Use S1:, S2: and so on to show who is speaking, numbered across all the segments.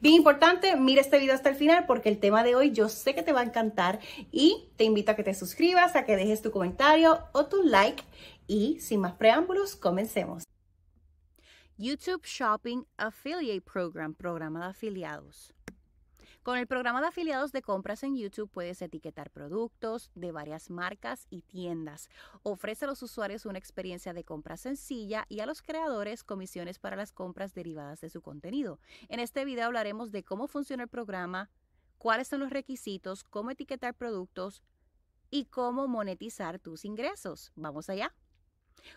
S1: Bien importante, mira este video hasta el final porque el tema de hoy yo sé que te va a encantar y te invito a que te suscribas, a que dejes tu comentario o tu like y sin más preámbulos, comencemos. YouTube Shopping Affiliate Program, programa de afiliados. Con el programa de afiliados de compras en YouTube puedes etiquetar productos de varias marcas y tiendas. Ofrece a los usuarios una experiencia de compra sencilla y a los creadores comisiones para las compras derivadas de su contenido. En este video hablaremos de cómo funciona el programa, cuáles son los requisitos, cómo etiquetar productos y cómo monetizar tus ingresos. Vamos allá.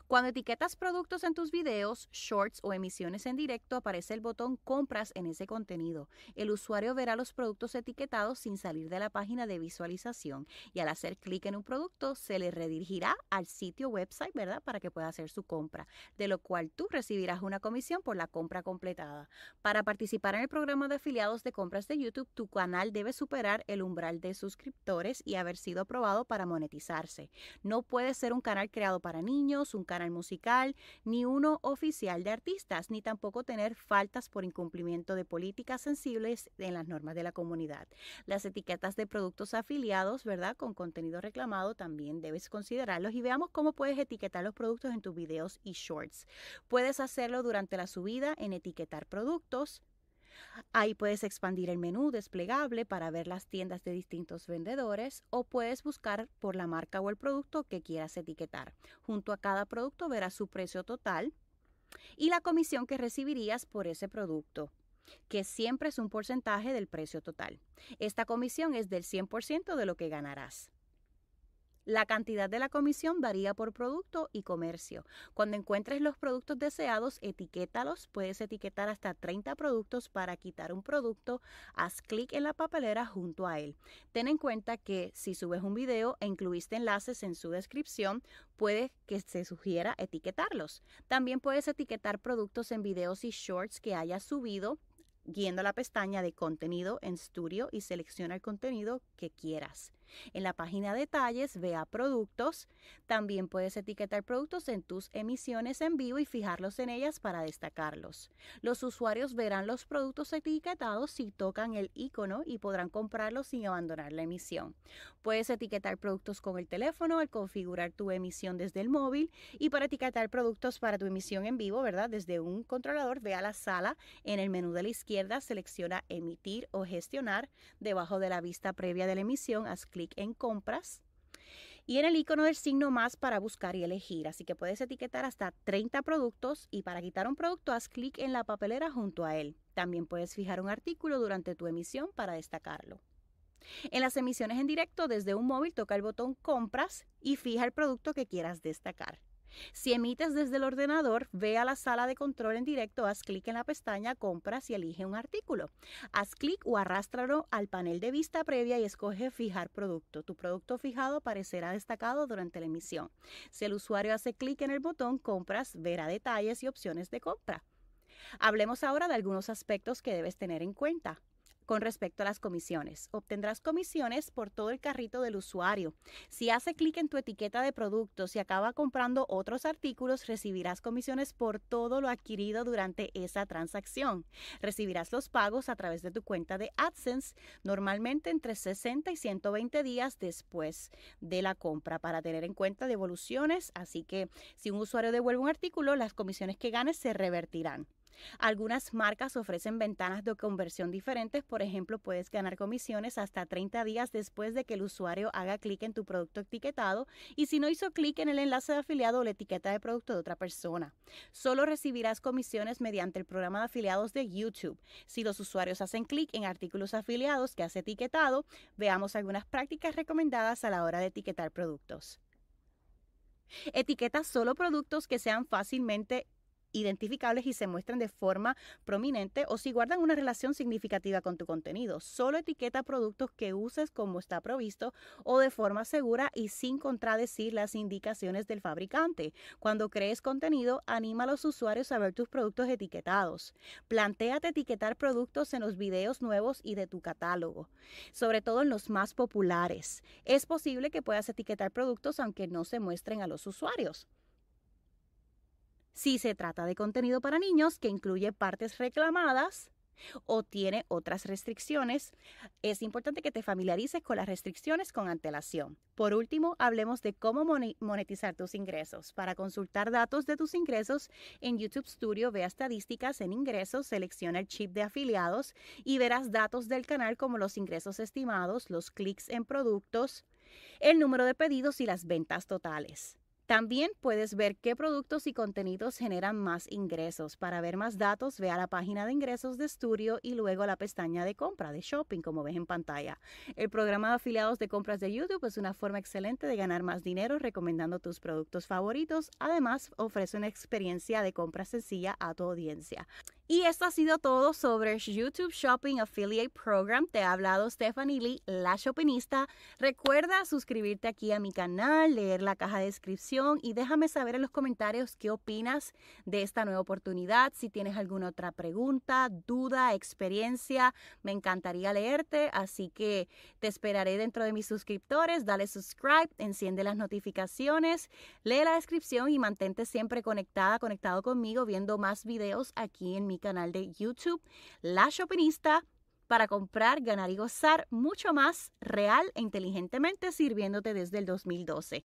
S1: Cuando etiquetas productos en tus videos, shorts o emisiones en directo, aparece el botón Compras en ese contenido. El usuario verá los productos etiquetados sin salir de la página de visualización y al hacer clic en un producto se le redirigirá al sitio website, ¿verdad? Para que pueda hacer su compra, de lo cual tú recibirás una comisión por la compra completada. Para participar en el programa de afiliados de compras de YouTube, tu canal debe superar el umbral de suscriptores y haber sido aprobado para monetizarse. No puede ser un canal creado para niños, un canal musical, ni uno oficial de artistas, ni tampoco tener faltas por incumplimiento de políticas sensibles en las normas de la comunidad. Las etiquetas de productos afiliados, ¿verdad? Con contenido reclamado también debes considerarlos y veamos cómo puedes etiquetar los productos en tus videos y shorts. Puedes hacerlo durante la subida en etiquetar productos Ahí puedes expandir el menú desplegable para ver las tiendas de distintos vendedores o puedes buscar por la marca o el producto que quieras etiquetar. Junto a cada producto verás su precio total y la comisión que recibirías por ese producto que siempre es un porcentaje del precio total. Esta comisión es del 100% de lo que ganarás. La cantidad de la comisión varía por producto y comercio. Cuando encuentres los productos deseados, etiquétalos. Puedes etiquetar hasta 30 productos para quitar un producto. Haz clic en la papelera junto a él. Ten en cuenta que si subes un video e incluiste enlaces en su descripción, puede que se sugiera etiquetarlos. También puedes etiquetar productos en videos y shorts que hayas subido guiando la pestaña de contenido en Studio y selecciona el contenido que quieras. En la página detalles, vea productos. También puedes etiquetar productos en tus emisiones en vivo y fijarlos en ellas para destacarlos. Los usuarios verán los productos etiquetados si tocan el icono y podrán comprarlos sin abandonar la emisión. Puedes etiquetar productos con el teléfono al configurar tu emisión desde el móvil y para etiquetar productos para tu emisión en vivo, ¿verdad? Desde un controlador, vea la sala en el menú de la izquierda, selecciona emitir o gestionar. Debajo de la vista previa de la emisión, haz clic en compras. Y en el icono del signo más para buscar y elegir. Así que puedes etiquetar hasta 30 productos y para quitar un producto haz clic en la papelera junto a él. También puedes fijar un artículo durante tu emisión para destacarlo. En las emisiones en directo desde un móvil toca el botón compras y fija el producto que quieras destacar. Si emites desde el ordenador, ve a la sala de control en directo, haz clic en la pestaña Compras y elige un artículo. Haz clic o arrástralo al panel de vista previa y escoge Fijar producto. Tu producto fijado aparecerá destacado durante la emisión. Si el usuario hace clic en el botón Compras, verá detalles y opciones de compra. Hablemos ahora de algunos aspectos que debes tener en cuenta con respecto a las comisiones. Obtendrás comisiones por todo el carrito del usuario. Si hace clic en tu etiqueta de productos y acaba comprando otros artículos, recibirás comisiones por todo lo adquirido durante esa transacción. Recibirás los pagos a través de tu cuenta de AdSense, normalmente entre 60 y 120 días después de la compra, para tener en cuenta devoluciones. Así que si un usuario devuelve un artículo, las comisiones que ganes se revertirán. Algunas marcas ofrecen ventanas de conversión diferentes, por ejemplo, puedes ganar comisiones hasta 30 días después de que el usuario haga clic en tu producto etiquetado y si no hizo clic en el enlace de afiliado o la etiqueta de producto de otra persona. Solo recibirás comisiones mediante el programa de afiliados de YouTube. Si los usuarios hacen clic en artículos afiliados que has etiquetado, veamos algunas prácticas recomendadas a la hora de etiquetar productos. Etiqueta solo productos que sean fácilmente identificables y se muestren de forma prominente o si guardan una relación significativa con tu contenido. Solo etiqueta productos que uses como está provisto o de forma segura y sin contradecir las indicaciones del fabricante. Cuando crees contenido, anima a los usuarios a ver tus productos etiquetados. Plantéate etiquetar productos en los videos nuevos y de tu catálogo, sobre todo en los más populares. Es posible que puedas etiquetar productos aunque no se muestren a los usuarios si se trata de contenido para niños que incluye partes reclamadas o tiene otras restricciones, es importante que te familiarices con las restricciones con antelación. Por último, hablemos de cómo monetizar tus ingresos. Para consultar datos de tus ingresos, en YouTube Studio ve estadísticas en ingresos, selecciona el chip de afiliados y verás datos del canal como los ingresos estimados, los clics en productos, el número de pedidos y las ventas totales. También puedes ver qué productos y contenidos generan más ingresos. Para ver más datos, ve a la página de ingresos de estudio y luego a la pestaña de compra de Shopping, como ves en pantalla. El programa de afiliados de compras de YouTube es una forma excelente de ganar más dinero recomendando tus productos favoritos. Además, ofrece una experiencia de compra sencilla a tu audiencia. Y esto ha sido todo sobre YouTube Shopping Affiliate Program. Te ha hablado Stephanie Lee, la shoppingista. Recuerda suscribirte aquí a mi canal, leer la caja de descripción y déjame saber en los comentarios qué opinas de esta nueva oportunidad. Si tienes alguna otra pregunta, duda, experiencia, me encantaría leerte. Así que te esperaré dentro de mis suscriptores. Dale subscribe, enciende las notificaciones, lee la descripción y mantente siempre conectada, conectado conmigo, viendo más videos aquí en mi canal de YouTube, La Shopinista, para comprar, ganar y gozar mucho más real e inteligentemente sirviéndote desde el 2012.